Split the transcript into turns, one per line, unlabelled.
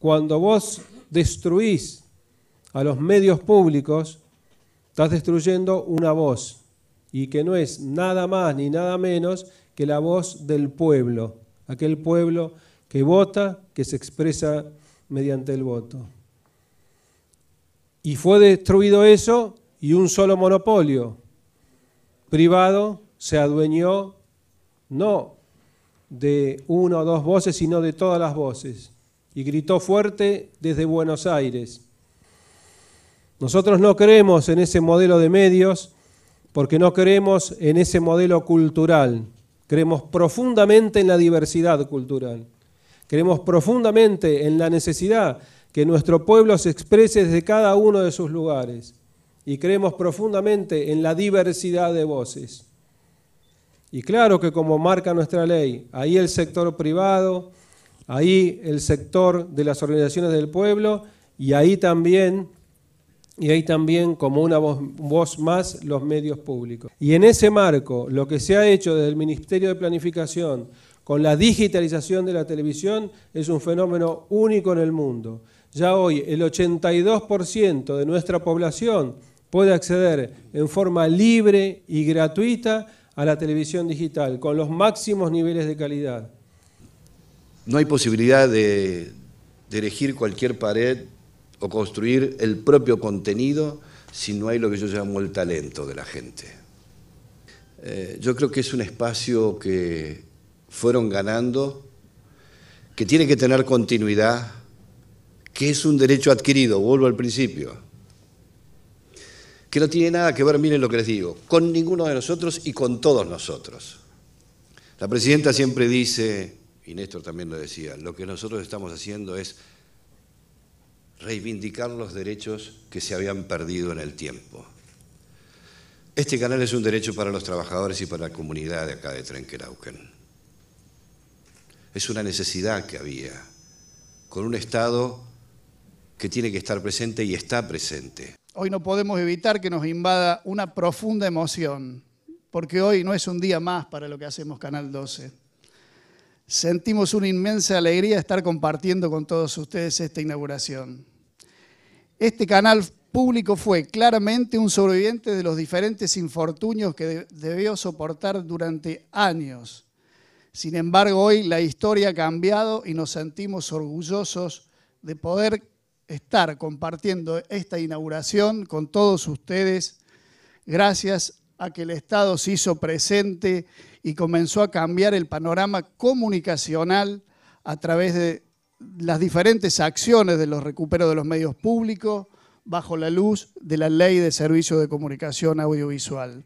cuando vos destruís a los medios públicos, estás destruyendo una voz, y que no es nada más ni nada menos que la voz del pueblo, aquel pueblo que vota, que se expresa mediante el voto. Y fue destruido eso y un solo monopolio privado se adueñó no de una o dos voces, sino de todas las voces y gritó fuerte desde Buenos Aires. Nosotros no creemos en ese modelo de medios porque no creemos en ese modelo cultural. Creemos profundamente en la diversidad cultural. Creemos profundamente en la necesidad que nuestro pueblo se exprese desde cada uno de sus lugares. Y creemos profundamente en la diversidad de voces. Y claro que como marca nuestra ley, ahí el sector privado, ahí el sector de las organizaciones del pueblo y ahí también y ahí también como una voz, voz, más los medios públicos. Y en ese marco, lo que se ha hecho desde el Ministerio de Planificación con la digitalización de la televisión es un fenómeno único en el mundo. Ya hoy el 82% de nuestra población puede acceder en forma libre y gratuita a la televisión digital, con los máximos niveles de calidad.
No hay posibilidad de, dirigir cualquier pared o construir el propio contenido si no hay lo que yo llamo el talento de la gente. Eh, yo creo que es un espacio que fueron ganando, que tiene que tener continuidad, que es un derecho adquirido, vuelvo al principio, que no tiene nada que ver, miren lo que les digo, con ninguno de nosotros y con todos nosotros. La presidenta siempre dice, y Néstor también lo decía, lo que nosotros estamos haciendo es reivindicar los derechos que se habían perdido en el tiempo. Este canal es un derecho para los trabajadores y para la comunidad de acá de Trenquerauquen. Es una necesidad que había, con un Estado que tiene que estar presente y está presente.
Hoy no podemos evitar que nos invada una profunda emoción, porque hoy no es un día más para lo que hacemos Canal 12. Sentimos una inmensa alegría estar compartiendo con todos ustedes esta inauguración. Este canal público fue claramente un sobreviviente de los diferentes infortunios que debió soportar durante años. Sin embargo, hoy la historia ha cambiado y nos sentimos orgullosos de poder estar compartiendo esta inauguración con todos ustedes, gracias a que el Estado se hizo presente y comenzó a cambiar el panorama comunicacional a través de las diferentes acciones de los recuperos de los medios públicos bajo la luz de la ley de Servicios de comunicación audiovisual.